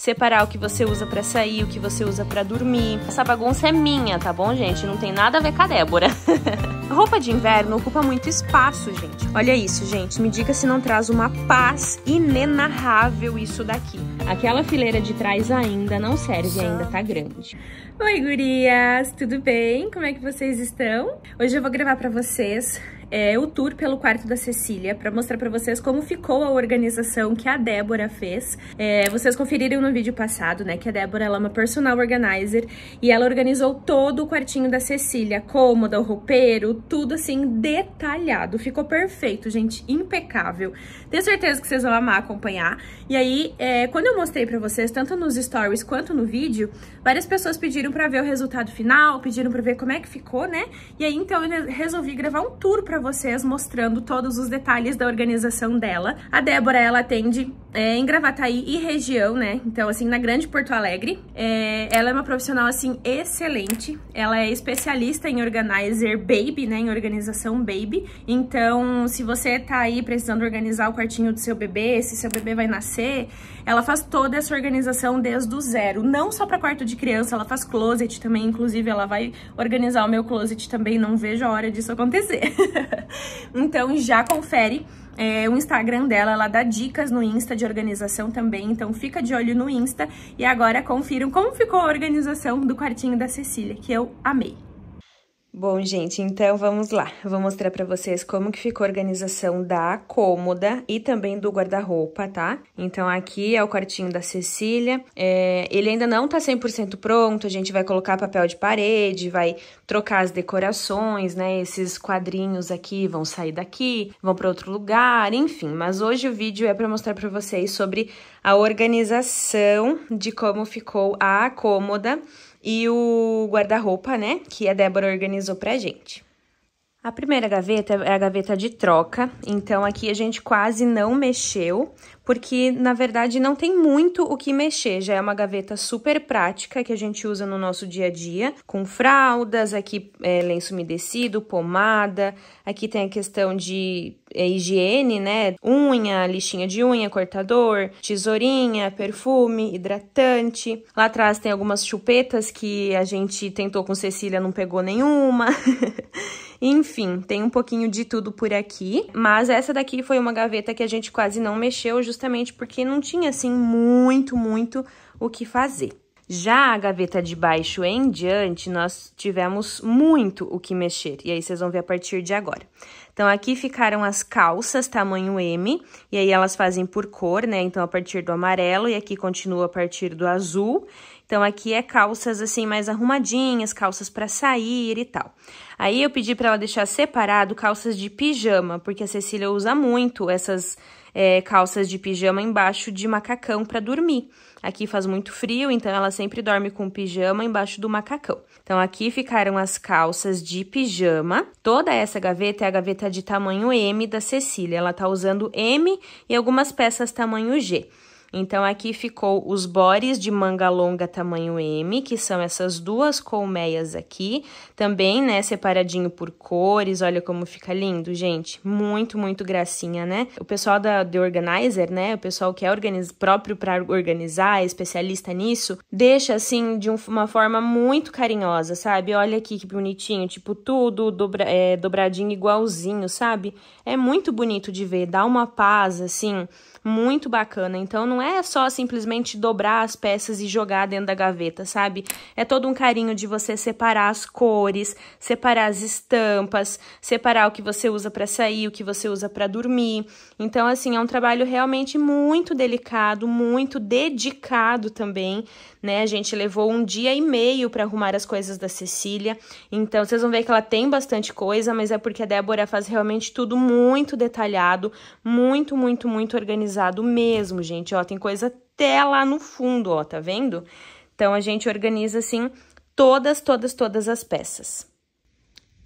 separar o que você usa para sair, o que você usa para dormir. Essa bagunça é minha, tá bom, gente? Não tem nada a ver com a Débora. Roupa de inverno ocupa muito espaço, gente. Olha isso, gente. Me diga se não traz uma paz inenarrável isso daqui. Aquela fileira de trás ainda não serve, ainda tá grande. Oi, gurias! Tudo bem? Como é que vocês estão? Hoje eu vou gravar para vocês é, o tour pelo quarto da Cecília para mostrar para vocês como ficou a organização que a Débora fez. É, vocês conferiram no vídeo passado, né, que a Débora ela é uma personal organizer e ela organizou todo o quartinho da Cecília, cômoda, o roupeiro, tudo assim detalhado. Ficou perfeito, gente, impecável. Tenho certeza que vocês vão amar acompanhar. E aí, é, quando eu mostrei para vocês, tanto nos stories quanto no vídeo, várias pessoas pediram para ver o resultado final, pediram para ver como é que ficou, né? E aí, então, eu resolvi gravar um tour para para vocês mostrando todos os detalhes da organização dela. A Débora, ela atende é, em Gravataí e região, né? Então, assim, na Grande Porto Alegre. É, ela é uma profissional, assim, excelente. Ela é especialista em organizer baby, né? Em organização baby. Então, se você tá aí precisando organizar o quartinho do seu bebê, se seu bebê vai nascer... Ela faz toda essa organização desde o zero, não só para quarto de criança, ela faz closet também, inclusive ela vai organizar o meu closet também, não vejo a hora disso acontecer. então já confere é, o Instagram dela, ela dá dicas no Insta de organização também, então fica de olho no Insta e agora confiram como ficou a organização do quartinho da Cecília, que eu amei. Bom, gente, então vamos lá. Vou mostrar para vocês como que ficou a organização da cômoda e também do guarda-roupa, tá? Então, aqui é o quartinho da Cecília. É, ele ainda não tá 100% pronto, a gente vai colocar papel de parede, vai trocar as decorações, né? Esses quadrinhos aqui vão sair daqui, vão para outro lugar, enfim. Mas hoje o vídeo é para mostrar para vocês sobre a organização de como ficou a cômoda e o guarda-roupa, né? Que a Débora organizou pra gente. A primeira gaveta é a gaveta de troca, então aqui a gente quase não mexeu, porque na verdade não tem muito o que mexer, já é uma gaveta super prática que a gente usa no nosso dia a dia, com fraldas, aqui é, lenço umedecido, pomada, aqui tem a questão de é, higiene, né, unha, lixinha de unha, cortador, tesourinha, perfume, hidratante. Lá atrás tem algumas chupetas que a gente tentou com Cecília, não pegou nenhuma... Enfim, tem um pouquinho de tudo por aqui, mas essa daqui foi uma gaveta que a gente quase não mexeu, justamente porque não tinha, assim, muito, muito o que fazer. Já a gaveta de baixo em diante, nós tivemos muito o que mexer, e aí vocês vão ver a partir de agora. Então, aqui ficaram as calças tamanho M, e aí elas fazem por cor, né? Então, a partir do amarelo, e aqui continua a partir do azul. Então aqui é calças assim mais arrumadinhas, calças para sair e tal. Aí eu pedi para ela deixar separado calças de pijama, porque a Cecília usa muito essas é, calças de pijama embaixo de macacão para dormir. Aqui faz muito frio, então ela sempre dorme com pijama embaixo do macacão. Então aqui ficaram as calças de pijama. Toda essa gaveta é a gaveta de tamanho M da Cecília. Ela tá usando M e algumas peças tamanho G. Então, aqui ficou os bores de manga longa tamanho M, que são essas duas colmeias aqui. Também, né, separadinho por cores, olha como fica lindo, gente. Muito, muito gracinha, né? O pessoal da The Organizer, né, o pessoal que é próprio para organizar, é especialista nisso, deixa, assim, de um, uma forma muito carinhosa, sabe? Olha aqui que bonitinho, tipo, tudo dobra... é, dobradinho igualzinho, sabe? É muito bonito de ver, dá uma paz, assim muito bacana. Então não é só simplesmente dobrar as peças e jogar dentro da gaveta, sabe? É todo um carinho de você separar as cores, separar as estampas, separar o que você usa para sair, o que você usa para dormir. Então assim, é um trabalho realmente muito delicado, muito dedicado também né? A gente levou um dia e meio para arrumar as coisas da Cecília. Então, vocês vão ver que ela tem bastante coisa, mas é porque a Débora faz realmente tudo muito detalhado, muito, muito, muito organizado mesmo, gente. Ó, tem coisa até lá no fundo, ó, tá vendo? Então, a gente organiza, assim, todas, todas, todas as peças.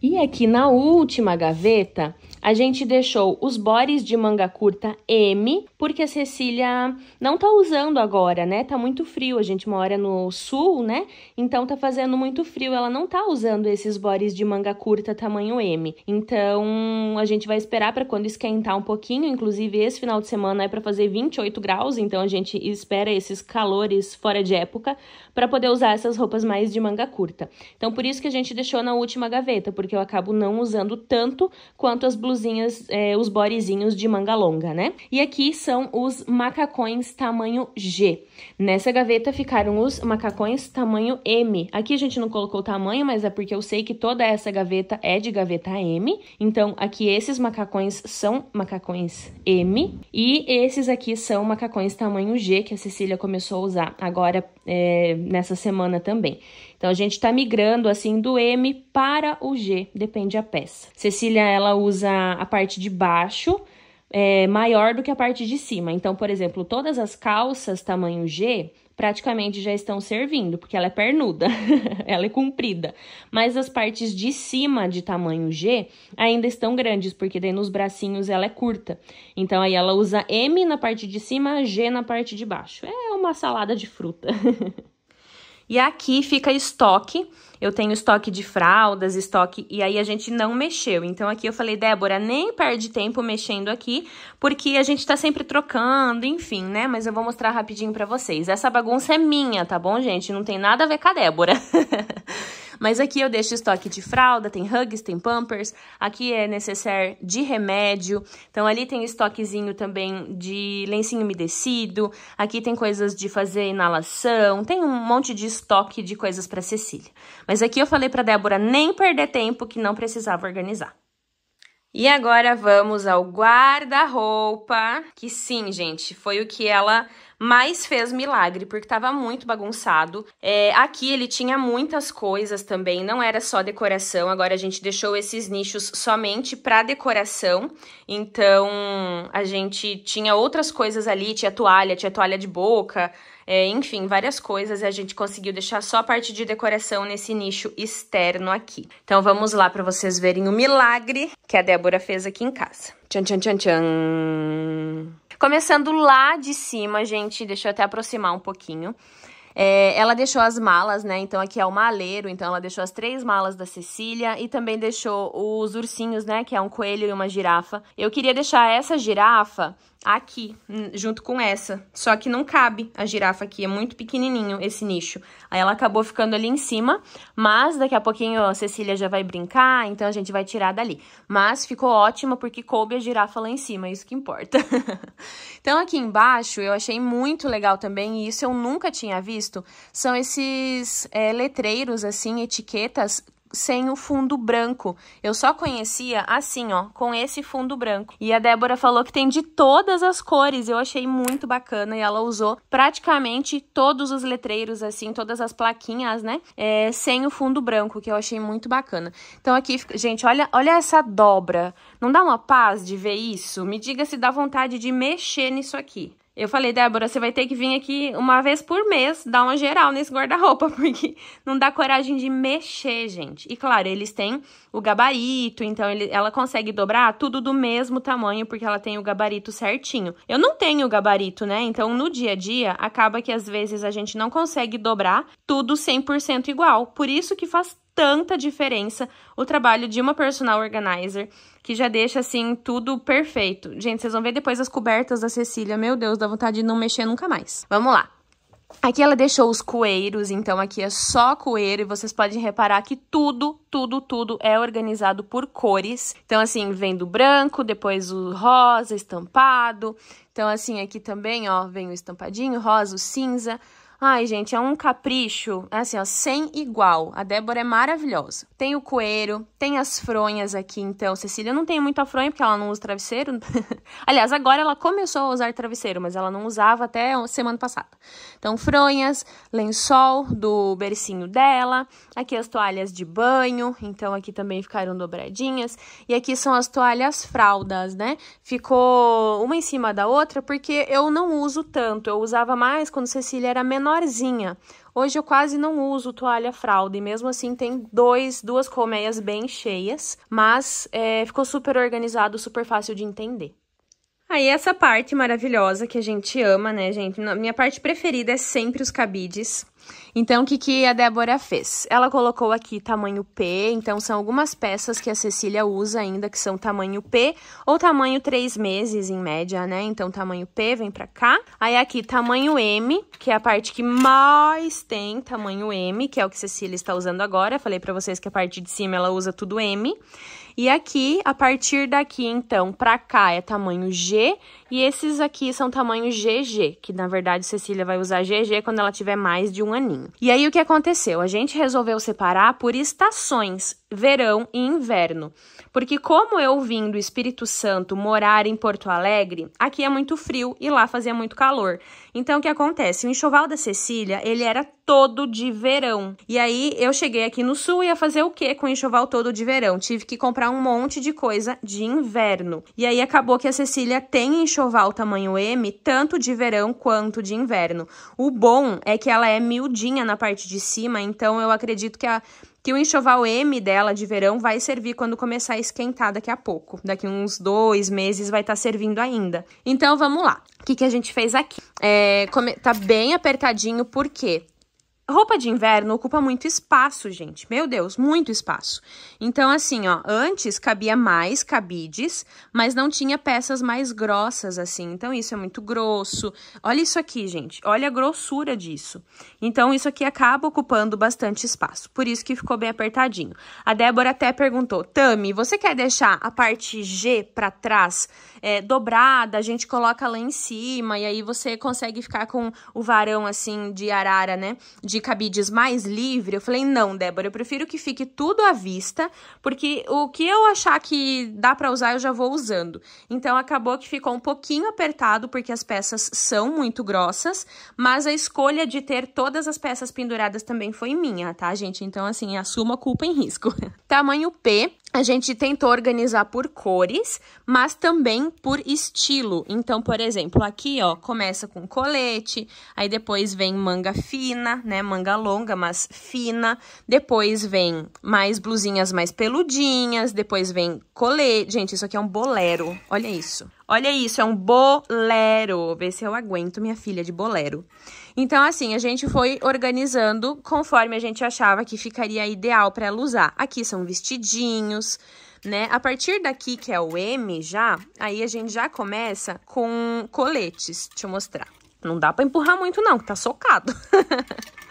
E aqui na última gaveta, a gente deixou os bores de manga curta M, porque a Cecília não tá usando agora, né? Tá muito frio, a gente mora no sul, né? Então tá fazendo muito frio, ela não tá usando esses bores de manga curta tamanho M. Então a gente vai esperar para quando esquentar um pouquinho, inclusive esse final de semana é para fazer 28 graus, então a gente espera esses calores fora de época para poder usar essas roupas mais de manga curta. Então por isso que a gente deixou na última gaveta, porque eu acabo não usando tanto quanto as blusas blusinhas, é, os bodyzinhos de manga longa, né? E aqui são os macacões tamanho G. Nessa gaveta ficaram os macacões tamanho M. Aqui a gente não colocou o tamanho, mas é porque eu sei que toda essa gaveta é de gaveta M. Então, aqui esses macacões são macacões M. E esses aqui são macacões tamanho G, que a Cecília começou a usar agora é, nessa semana também. Então a gente está migrando assim do M para o G, depende da peça. Cecília ela usa a parte de baixo é, maior do que a parte de cima. Então, por exemplo, todas as calças tamanho G praticamente já estão servindo, porque ela é pernuda, ela é comprida. Mas as partes de cima de tamanho G ainda estão grandes, porque daí nos bracinhos ela é curta. Então aí ela usa M na parte de cima, G na parte de baixo. É uma salada de fruta. E aqui fica estoque. Eu tenho estoque de fraldas, estoque, e aí a gente não mexeu. Então aqui eu falei, Débora, nem perde tempo mexendo aqui, porque a gente tá sempre trocando, enfim, né? Mas eu vou mostrar rapidinho para vocês. Essa bagunça é minha, tá bom, gente? Não tem nada a ver com a Débora. Mas aqui eu deixo estoque de fralda, tem Hugs, tem Pampers, aqui é necessário de remédio, então ali tem estoquezinho também de lencinho umedecido, aqui tem coisas de fazer inalação, tem um monte de estoque de coisas para Cecília. Mas aqui eu falei para Débora nem perder tempo que não precisava organizar. E agora vamos ao guarda-roupa, que sim, gente, foi o que ela mas fez milagre, porque estava muito bagunçado. É, aqui ele tinha muitas coisas também, não era só decoração, agora a gente deixou esses nichos somente para decoração, então a gente tinha outras coisas ali, tinha toalha, tinha toalha de boca, é, enfim, várias coisas e a gente conseguiu deixar só a parte de decoração nesse nicho externo aqui. Então vamos lá para vocês verem o milagre que a Débora fez aqui em casa. Tchan, tchan, tchan, tchan. Começando lá de cima, gente, deixa eu até aproximar um pouquinho. É, ela deixou as malas, né? Então aqui é o maleiro, então ela deixou as três malas da Cecília e também deixou os ursinhos, né? Que é um coelho e uma girafa. Eu queria deixar essa girafa aqui, hum, junto com essa. Só que não cabe a girafa aqui, é muito pequenininho esse nicho. Aí ela acabou ficando ali em cima, mas daqui a pouquinho a Cecília já vai brincar, então a gente vai tirar dali. Mas ficou ótima porque coube a girafa lá em cima, isso que importa. então aqui embaixo eu achei muito legal também, e isso eu nunca tinha visto, são esses é, letreiros, assim, etiquetas sem o fundo branco. Eu só conhecia assim, ó, com esse fundo branco. E a Débora falou que tem de todas as cores. Eu achei muito bacana e ela usou praticamente todos os letreiros, assim, todas as plaquinhas, né? É, sem o fundo branco, que eu achei muito bacana. Então aqui, gente, olha, olha essa dobra. Não dá uma paz de ver isso? Me diga se dá vontade de mexer nisso aqui. Eu falei, Débora, você vai ter que vir aqui uma vez por mês dar uma geral nesse guarda-roupa, porque não dá coragem de mexer, gente. E claro, eles têm o gabarito, então ele, ela consegue dobrar tudo do mesmo tamanho, porque ela tem o gabarito certinho. Eu não tenho o gabarito, né? Então no dia a dia, acaba que às vezes a gente não consegue dobrar tudo 100% igual. Por isso que faz tanta diferença o trabalho de uma personal organizer, que já deixa, assim, tudo perfeito. Gente, vocês vão ver depois as cobertas da Cecília. Meu Deus, dá vontade de não mexer nunca mais. Vamos lá. Aqui ela deixou os coeiros, então aqui é só coeiro e vocês podem reparar que tudo, tudo, tudo é organizado por cores. Então assim, vem do branco, depois o rosa estampado. Então assim, aqui também, ó, vem o estampadinho, rosa, o cinza, Ai, gente, é um capricho, é assim, ó, sem igual. A Débora é maravilhosa. Tem o coeiro, tem as fronhas aqui, então. Cecília não tem muita fronha porque ela não usa travesseiro. Aliás, agora ela começou a usar travesseiro, mas ela não usava até semana passada. Então, fronhas, lençol do bercinho dela, aqui as toalhas de banho, então aqui também ficaram dobradinhas. E aqui são as toalhas fraldas, né? Ficou uma em cima da outra porque eu não uso tanto. Eu usava mais quando Cecília era menor menorzinha. Hoje eu quase não uso toalha fralda e mesmo assim tem dois, duas colmeias bem cheias, mas é, ficou super organizado, super fácil de entender. Aí essa parte maravilhosa que a gente ama, né, gente? Minha parte preferida é sempre os cabides. Então, o que, que a Débora fez? Ela colocou aqui tamanho P, então são algumas peças que a Cecília usa ainda que são tamanho P ou tamanho 3 meses em média, né? Então, tamanho P vem pra cá. Aí aqui, tamanho M, que é a parte que mais tem tamanho M, que é o que a Cecília está usando agora. falei pra vocês que a parte de cima ela usa tudo M. E aqui, a partir daqui, então, para cá é tamanho G e esses aqui são tamanho GG, que na verdade Cecília vai usar GG quando ela tiver mais de um aninho. E aí o que aconteceu? A gente resolveu separar por estações, verão e inverno. Porque como eu vim do Espírito Santo morar em Porto Alegre, aqui é muito frio e lá fazia muito calor. Então o que acontece? O enxoval da Cecília, ele era todo de verão. E aí eu cheguei aqui no sul e ia fazer o que com o enxoval todo de verão? Tive que comprar um monte de coisa de inverno. E aí acabou que a Cecília tem enxoval enxoval tamanho M, tanto de verão quanto de inverno. O bom é que ela é miudinha na parte de cima, então eu acredito que a que o enxoval M dela de verão vai servir quando começar a esquentar daqui a pouco. Daqui uns dois meses vai estar tá servindo ainda. Então vamos lá. O que, que a gente fez aqui? É, come... Tá bem apertadinho, por quê? Roupa de inverno ocupa muito espaço, gente. Meu Deus, muito espaço. Então, assim, ó, antes cabia mais cabides, mas não tinha peças mais grossas, assim. Então, isso é muito grosso. Olha isso aqui, gente. Olha a grossura disso. Então, isso aqui acaba ocupando bastante espaço. Por isso que ficou bem apertadinho. A Débora até perguntou, Tami, você quer deixar a parte G para trás é, dobrada? A gente coloca lá em cima e aí você consegue ficar com o varão, assim, de arara, né? de cabides mais livre, eu falei: não, Débora, eu prefiro que fique tudo à vista, porque o que eu achar que dá para usar, eu já vou usando. Então acabou que ficou um pouquinho apertado, porque as peças são muito grossas, mas a escolha de ter todas as peças penduradas também foi minha, tá, gente? Então, assim, assuma a culpa em risco. Tamanho P, a gente tentou organizar por cores, mas também por estilo. Então, por exemplo, aqui, ó, começa com colete, aí depois vem manga fina, né, manga longa, mas fina. Depois vem mais blusinhas mais peludinhas, depois vem colete. Gente, isso aqui é um bolero, olha isso. Olha isso, é um bolero. Vê se eu aguento minha filha de bolero. Então, assim, a gente foi organizando conforme a gente achava que ficaria ideal para ela usar. Aqui são vestidinhos, né? A partir daqui, que é o M já, aí a gente já começa com coletes. Deixa eu mostrar. Não dá para empurrar muito não, que tá socado.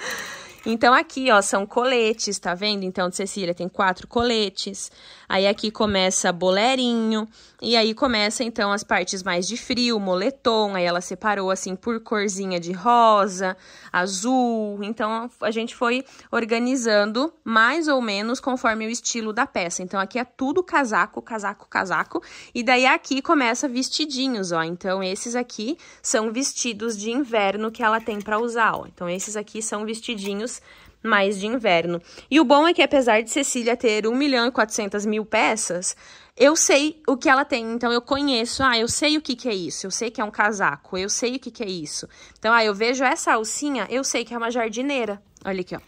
Então, aqui, ó, são coletes, tá vendo? Então, de Cecília tem quatro coletes. Aí, aqui começa bolerinho. E aí começa então as partes mais de frio, moletom, aí ela separou assim por corzinha de rosa, azul. Então a gente foi organizando mais ou menos conforme o estilo da peça. Então aqui é tudo casaco, casaco, casaco. E daí aqui começa vestidinhos, ó. Então esses aqui são vestidos de inverno que ela tem para usar, ó. Então esses aqui são vestidinhos mais de inverno. E o bom é que, apesar de Cecília ter 1 milhão e 400 mil peças, eu sei o que ela tem, então eu conheço. Ah, eu sei o que, que é isso, eu sei que é um casaco, eu sei o que, que é isso. Então, ah, eu vejo essa alcinha, eu sei que é uma jardineira. Olha aqui, ó.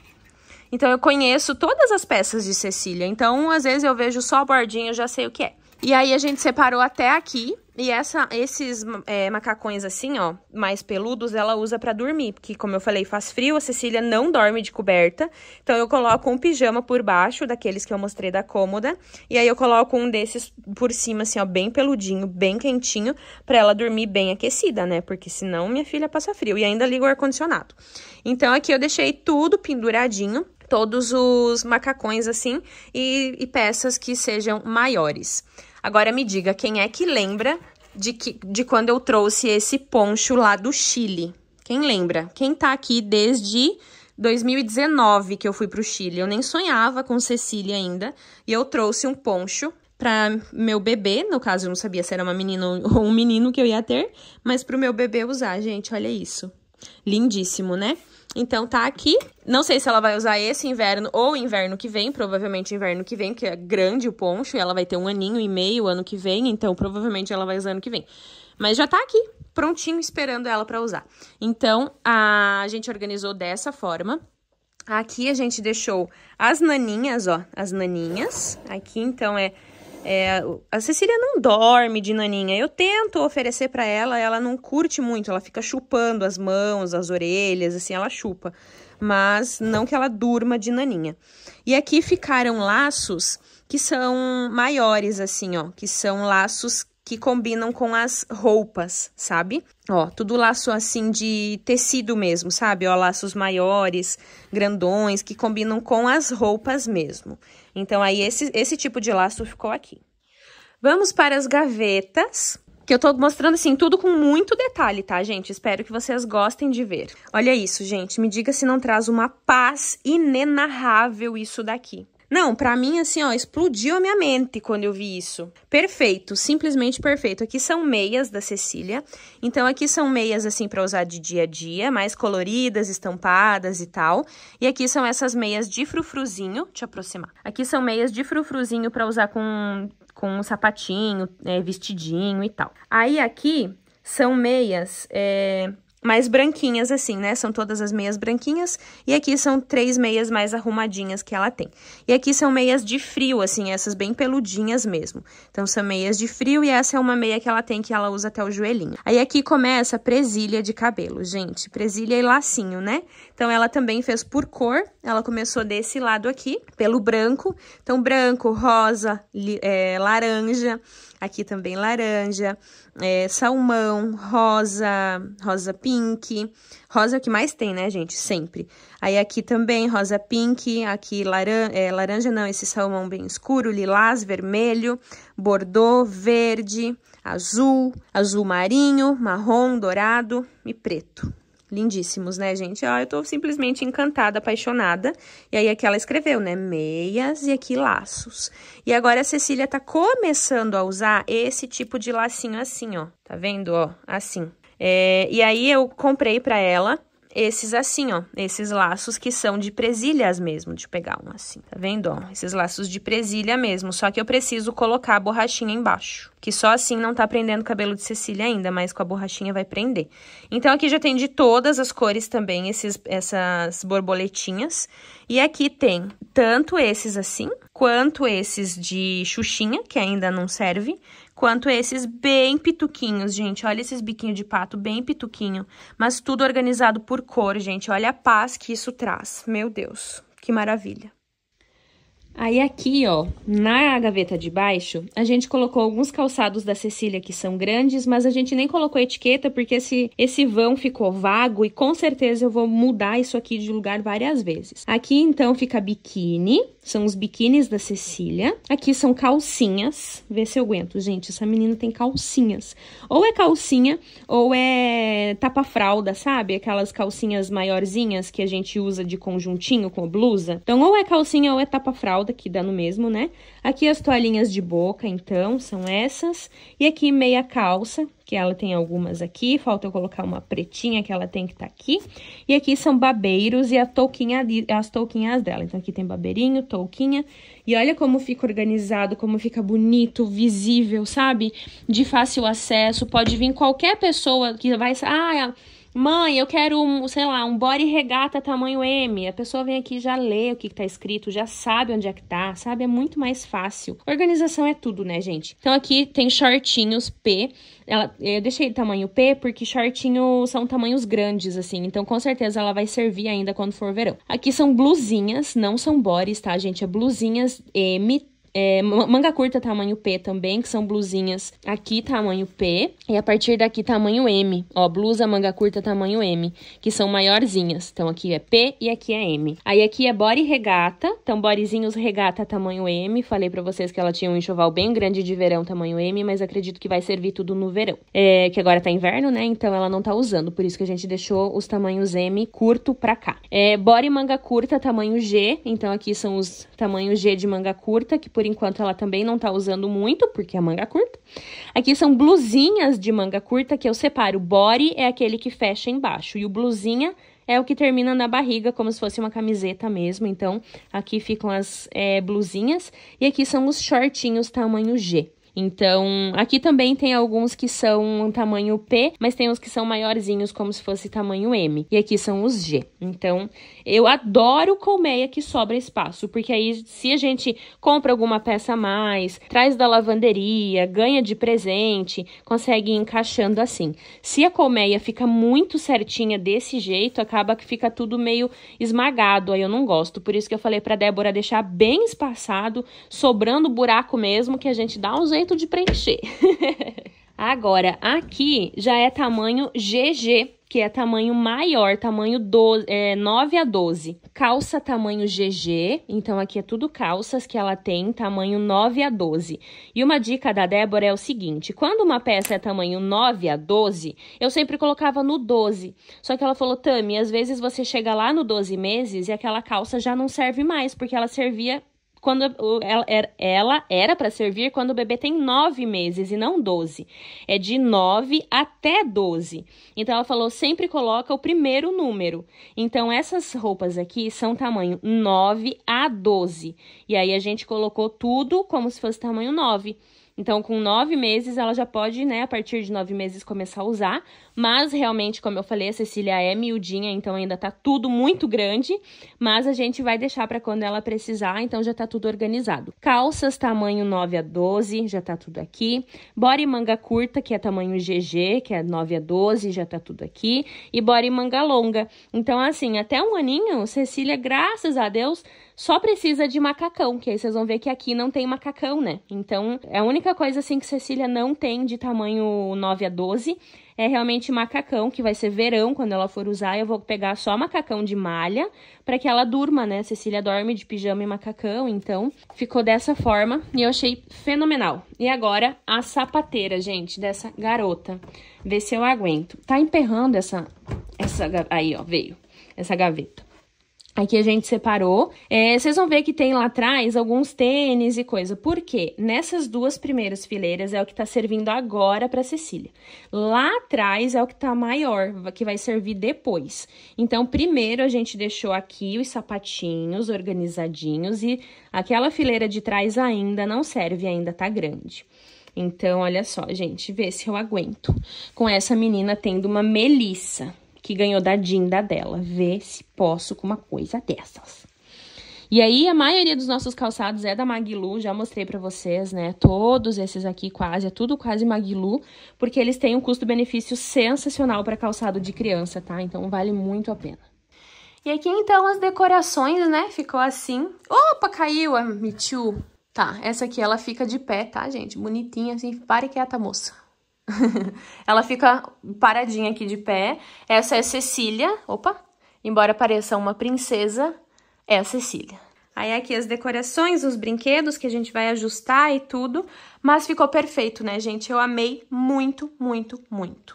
Então, eu conheço todas as peças de Cecília. Então, às vezes eu vejo só a bordinha, eu já sei o que é. E aí a gente separou até aqui. E essa, esses é, macacões assim, ó, mais peludos, ela usa para dormir. Porque, como eu falei, faz frio, a Cecília não dorme de coberta. Então, eu coloco um pijama por baixo, daqueles que eu mostrei da cômoda. E aí, eu coloco um desses por cima, assim, ó, bem peludinho, bem quentinho, pra ela dormir bem aquecida, né? Porque senão minha filha passa frio. E ainda liga o ar-condicionado. Então, aqui eu deixei tudo penduradinho todos os macacões assim e, e peças que sejam maiores. Agora me diga, quem é que lembra de, que, de quando eu trouxe esse poncho lá do Chile? Quem lembra? Quem tá aqui desde 2019 que eu fui pro Chile? Eu nem sonhava com Cecília ainda e eu trouxe um poncho para meu bebê, no caso eu não sabia se era uma menina ou um menino que eu ia ter, mas pro meu bebê usar, gente, olha isso. Lindíssimo, né? Então tá aqui. Não sei se ela vai usar esse inverno ou inverno que vem, provavelmente inverno que vem, que é grande o poncho, e ela vai ter um aninho e meio ano que vem, então provavelmente ela vai usar ano que vem. Mas já tá aqui, prontinho, esperando ela para usar. Então, a gente organizou dessa forma. Aqui a gente deixou as naninhas, ó, as naninhas. Aqui, então, é é, a Cecília não dorme de naninha. Eu tento oferecer para ela, ela não curte muito, ela fica chupando as mãos, as orelhas, assim, ela chupa. Mas não que ela durma de naninha. E aqui ficaram laços que são maiores, assim, ó, que são laços que combinam com as roupas, sabe? Ó, tudo laço assim de tecido mesmo, sabe? Ó, laços maiores, grandões, que combinam com as roupas mesmo. Então, aí esse, esse tipo de laço ficou aqui. Vamos para as gavetas, que eu tô mostrando, assim, tudo com muito detalhe, tá, gente? Espero que vocês gostem de ver. Olha isso, gente, me diga se não traz uma paz inenarrável isso daqui. Não, para mim, assim, ó, explodiu a minha mente quando eu vi isso. Perfeito, simplesmente perfeito. Aqui são meias da Cecília. Então, aqui são meias, assim, para usar de dia a dia, mais coloridas, estampadas e tal. E aqui são essas meias de frufruzinho. Deixa eu aproximar. Aqui são meias de frufruzinho para usar com, com um sapatinho, é, vestidinho e tal. Aí, aqui são meias é, mais branquinhas assim, né? São todas as meias branquinhas e aqui são três meias mais arrumadinhas que ela tem. E aqui são meias de frio, assim, essas bem peludinhas mesmo. Então são meias de frio e essa é uma meia que ela tem que ela usa até o joelhinho. Aí aqui começa a presilha de cabelo, gente, presilha e lacinho, né? Então ela também fez por cor, ela começou desse lado aqui, pelo branco, então branco, rosa, é, laranja, aqui também laranja, é, salmão, rosa, rosa pink. Rosa é o que mais tem, né, gente? Sempre. Aí aqui também rosa pink, aqui laran é, laranja não, esse salmão bem escuro, lilás, vermelho, bordô, verde, azul, azul marinho, marrom, dourado e preto lindíssimos, né, gente? Ah, eu tô simplesmente encantada, apaixonada. E aí aqui ela escreveu, né, meias e aqui laços. E agora a Cecília tá começando a usar esse tipo de lacinho assim, ó. Tá vendo, ó? Assim. É, e aí eu comprei pra ela esses assim, ó, esses laços que são de presilhas mesmo, de pegar um assim, tá vendo, ó? Esses laços de presilha mesmo, só que eu preciso colocar a borrachinha embaixo que só assim não tá prendendo o cabelo de Cecília ainda, mas com a borrachinha vai prender. Então, aqui já tem de todas as cores também esses, essas borboletinhas. E aqui tem tanto esses assim, quanto esses de xuxinha, que ainda não serve, quanto esses bem pituquinhos, gente. Olha esses biquinhos de pato bem pituquinho, mas tudo organizado por cor, gente. Olha a paz que isso traz. Meu Deus, que maravilha. Aí aqui, ó, na gaveta de baixo, a gente colocou alguns calçados da Cecília que são grandes, mas a gente nem colocou etiqueta porque esse, esse vão ficou vago e com certeza eu vou mudar isso aqui de lugar várias vezes. Aqui, então, fica biquíni, são os biquínis da Cecília. Aqui são calcinhas, vê se eu aguento, gente, essa menina tem calcinhas. Ou é calcinha ou é tapa-fralda, sabe? Aquelas calcinhas maiorzinhas que a gente usa de conjuntinho com blusa. Então, ou é calcinha ou é tapa-fralda que dá no mesmo, né? Aqui as toalhinhas de boca, então, são essas. E aqui meia calça, que ela tem algumas aqui, falta eu colocar uma pretinha que ela tem que tá aqui. E aqui são babeiros e a touquinha, as touquinhas dela. Então, aqui tem babeirinho, touquinha. E olha como fica organizado, como fica bonito, visível, sabe? De fácil acesso, pode vir qualquer pessoa que vai... Ah, ela... Mãe, eu quero, um, sei lá, um body regata tamanho M. A pessoa vem aqui já lê o que, que tá escrito, já sabe onde é que tá, sabe? É muito mais fácil. Organização é tudo, né, gente? Então aqui tem shortinhos P. Ela, eu deixei tamanho P porque shortinho são tamanhos grandes, assim. Então, com certeza, ela vai servir ainda quando for verão. Aqui são blusinhas, não são bodies, tá, gente? É blusinhas M, é, manga curta tamanho P também, que são blusinhas aqui tamanho P, e a partir daqui tamanho M, ó, blusa manga curta tamanho M, que são maiorzinhas. Então aqui é P e aqui é M. Aí aqui é body regata, então bodyzinhos regata tamanho M, falei para vocês que ela tinha um enxoval bem grande de verão tamanho M, mas acredito que vai servir tudo no verão. É, que agora tá inverno, né? Então ela não tá usando, por isso que a gente deixou os tamanhos M curto pra cá. É, body manga curta tamanho G, então aqui são os tamanhos G de manga curta, que por por enquanto ela também não tá usando muito, porque é manga curta. Aqui são blusinhas de manga curta que eu separo. O body é aquele que fecha embaixo e o blusinha é o que termina na barriga, como se fosse uma camiseta mesmo. Então, aqui ficam as é, blusinhas e aqui são os shortinhos tamanho G. Então, aqui também tem alguns que são tamanho P, mas tem uns que são maiorzinhos, como se fosse tamanho M. E aqui são os G. Então, eu adoro colmeia que sobra espaço, porque aí se a gente compra alguma peça a mais, traz da lavanderia, ganha de presente, consegue ir encaixando assim. Se a colmeia fica muito certinha desse jeito, acaba que fica tudo meio esmagado, aí eu não gosto. Por isso que eu falei para Débora deixar bem espaçado, sobrando buraco mesmo, que a gente dá um de preencher. Agora, aqui já é tamanho GG, que é tamanho maior, tamanho 12, é, 9 a 12. Calça tamanho GG, então aqui é tudo calças que ela tem, tamanho 9 a 12. E uma dica da Débora é o seguinte, quando uma peça é tamanho 9 a 12, eu sempre colocava no 12. Só que ela falou, Tami, às vezes você chega lá no 12 meses e aquela calça já não serve mais, porque ela servia quando ela era para servir quando o bebê tem 9 meses e não 12. É de 9 até 12. Então ela falou: sempre coloca o primeiro número. Então essas roupas aqui são tamanho 9 a 12. E aí a gente colocou tudo como se fosse tamanho 9. Então, com nove meses, ela já pode, né, a partir de nove meses, começar a usar. Mas, realmente, como eu falei, a Cecília é miudinha, então ainda tá tudo muito grande. Mas a gente vai deixar para quando ela precisar, então já tá tudo organizado. Calças, tamanho 9 a 12, já tá tudo aqui. Body manga curta, que é tamanho GG, que é 9 a 12, já tá tudo aqui. E body manga longa. Então, assim, até um aninho, Cecília, graças a Deus, só precisa de macacão, que aí vocês vão ver que aqui não tem macacão, né? Então, é a única coisa assim que Cecília não tem de tamanho 9 a 12 é realmente macacão, que vai ser verão quando ela for usar. Eu vou pegar só macacão de malha para que ela durma, né? Cecília dorme de pijama e macacão, então ficou dessa forma e eu achei fenomenal. E agora a sapateira, gente, dessa garota. Vê se eu aguento. Tá emperrando essa essa aí, ó, veio essa gaveta. Aqui a gente separou. É, vocês vão ver que tem lá atrás alguns tênis e coisa. Por quê? Nessas duas primeiras fileiras é o que está servindo agora para Cecília. Lá atrás é o que está maior, que vai servir depois. Então, primeiro a gente deixou aqui os sapatinhos organizadinhos e aquela fileira de trás ainda não serve, ainda está grande. Então, olha só, gente, vê se eu aguento. Com essa menina tendo uma melissa que ganhou da Dinda dela. Vê se posso com uma coisa dessas. E aí, a maioria dos nossos calçados é da Maglu. já mostrei para vocês, né? Todos esses aqui quase, é tudo quase Maglu, porque eles têm um custo-benefício sensacional para calçado de criança, tá? Então vale muito a pena. E aqui então as decorações, né? Ficou assim. Opa, caiu a Michu. Tá, essa aqui ela fica de pé, tá, gente? Bonitinha assim, pare quieta, moça. ela fica paradinha aqui de pé. Essa é Cecília. Opa! Embora pareça uma princesa, é a Cecília. Aí aqui as decorações, os brinquedos que a gente vai ajustar e tudo. Mas ficou perfeito, né, gente? Eu amei muito, muito, muito.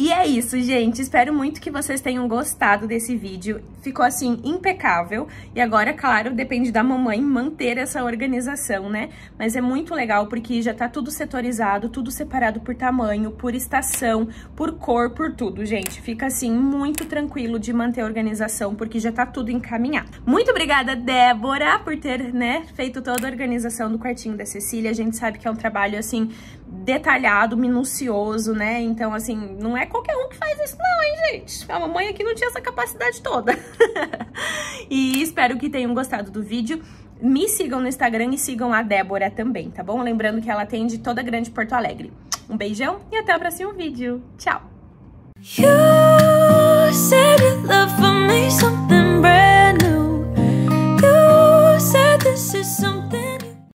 E é isso, gente. Espero muito que vocês tenham gostado desse vídeo. Ficou, assim, impecável. E agora, claro, depende da mamãe manter essa organização, né? Mas é muito legal porque já tá tudo setorizado, tudo separado por tamanho, por estação, por cor, por tudo, gente. Fica, assim, muito tranquilo de manter a organização porque já tá tudo encaminhado. Muito obrigada, Débora, por ter, né, feito toda a organização do quartinho da Cecília. A gente sabe que é um trabalho, assim, detalhado, minucioso, né? Então, assim, não é qualquer um que faz isso não, hein, gente? A mamãe aqui não tinha essa capacidade toda. e espero que tenham gostado do vídeo. Me sigam no Instagram e sigam a Débora também, tá bom? Lembrando que ela atende toda a grande Porto Alegre. Um beijão e até o próximo vídeo. Tchau! this is something